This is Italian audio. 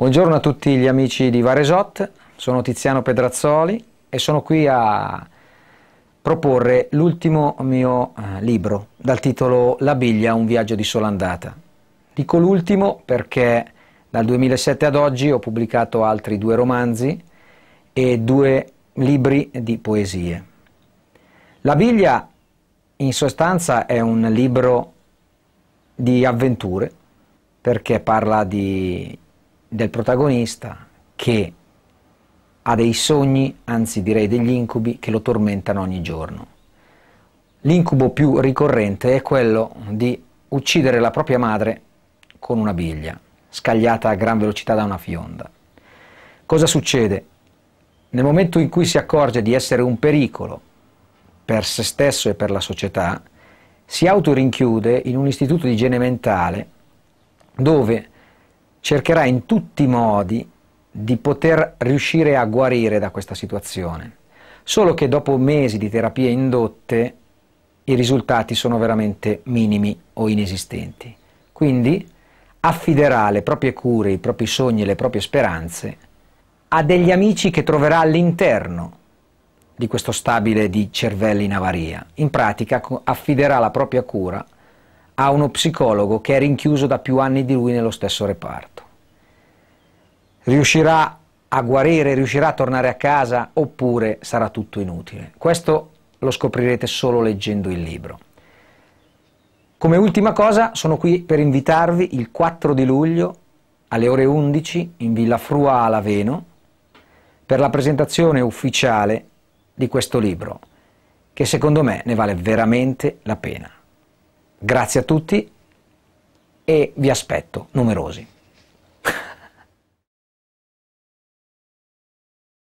Buongiorno a tutti gli amici di Varesot, sono Tiziano Pedrazzoli e sono qui a proporre l'ultimo mio eh, libro dal titolo La biglia, un viaggio di sola andata. Dico l'ultimo perché dal 2007 ad oggi ho pubblicato altri due romanzi e due libri di poesie. La biglia in sostanza è un libro di avventure perché parla di del protagonista che ha dei sogni, anzi direi degli incubi, che lo tormentano ogni giorno. L'incubo più ricorrente è quello di uccidere la propria madre con una biglia, scagliata a gran velocità da una fionda. Cosa succede? Nel momento in cui si accorge di essere un pericolo per se stesso e per la società, si autorinchiude in un istituto di igiene mentale dove cercherà in tutti i modi di poter riuscire a guarire da questa situazione. Solo che dopo mesi di terapie indotte i risultati sono veramente minimi o inesistenti. Quindi affiderà le proprie cure, i propri sogni, e le proprie speranze a degli amici che troverà all'interno di questo stabile di cervelli in avaria. In pratica affiderà la propria cura ha uno psicologo che è rinchiuso da più anni di lui nello stesso reparto. Riuscirà a guarire, riuscirà a tornare a casa oppure sarà tutto inutile? Questo lo scoprirete solo leggendo il libro. Come ultima cosa sono qui per invitarvi il 4 di luglio alle ore 11 in Villa Frua a Laveno per la presentazione ufficiale di questo libro, che secondo me ne vale veramente la pena. Grazie a tutti e vi aspetto numerosi.